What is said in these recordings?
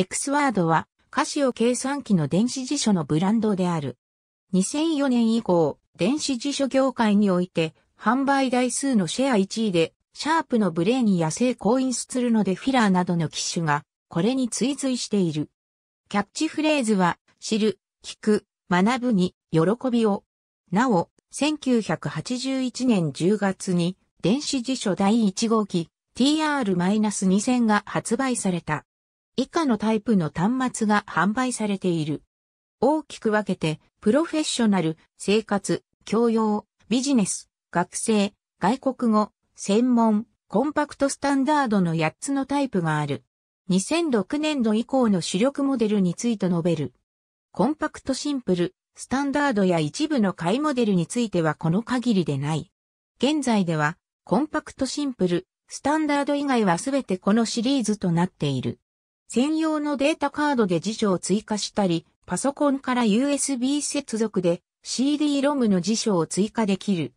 X ワードは、カシオ計算機の電子辞書のブランドである。2004年以降、電子辞書業界において、販売台数のシェア1位で、シャープのブレーニや成功インスツルのデフィラーなどの機種が、これに追随している。キャッチフレーズは、知る、聞く、学ぶに、喜びを。なお、1981年10月に、電子辞書第1号機、TR-2000 が発売された。以下のタイプの端末が販売されている。大きく分けて、プロフェッショナル、生活、教養、ビジネス、学生、外国語、専門、コンパクトスタンダードの8つのタイプがある。2006年度以降の主力モデルについて述べる。コンパクトシンプル、スタンダードや一部の買いモデルについてはこの限りでない。現在では、コンパクトシンプル、スタンダード以外はすべてこのシリーズとなっている。専用のデータカードで辞書を追加したり、パソコンから USB 接続で CD-ROM の辞書を追加できる。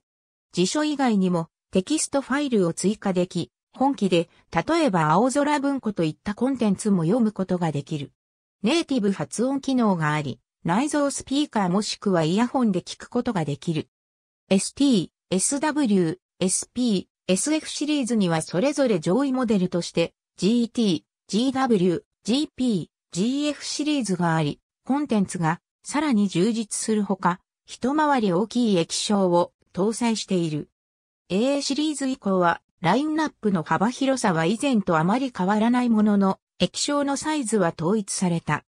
辞書以外にもテキストファイルを追加でき、本機で例えば青空文庫といったコンテンツも読むことができる。ネイティブ発音機能があり、内蔵スピーカーもしくはイヤホンで聞くことができる。ST、SW、SP、SF シリーズにはそれぞれ上位モデルとして GT、GW、GP、GF シリーズがあり、コンテンツがさらに充実するほか、一回り大きい液晶を搭載している。a シリーズ以降は、ラインナップの幅広さは以前とあまり変わらないものの、液晶のサイズは統一された。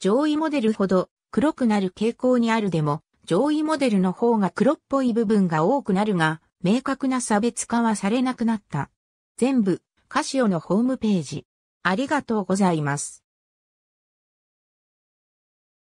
上位モデルほど黒くなる傾向にあるでも、上位モデルの方が黒っぽい部分が多くなるが、明確な差別化はされなくなった。全部カシオのホームページ。ありがとうございます。